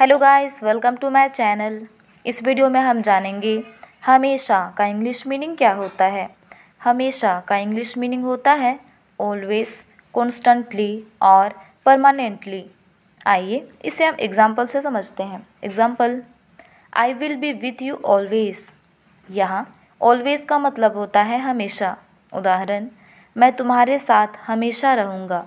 hello guys welcome to my channel इस video में हम जानेंगे हमेशा का इंग्लिश मीनिंग क्या होता है हमेशा का इंग्लिश मीनिंग होता है ऑलवेज कॉन्स्टेंटली और परमानेंटली आइए इसे हम एग्जाम्पल से समझते हैं example I will be with you always यहाँ ऑलवेज का मतलब होता है हमेशा उदाहरण मैं तुम्हारे साथ हमेशा रहूँगा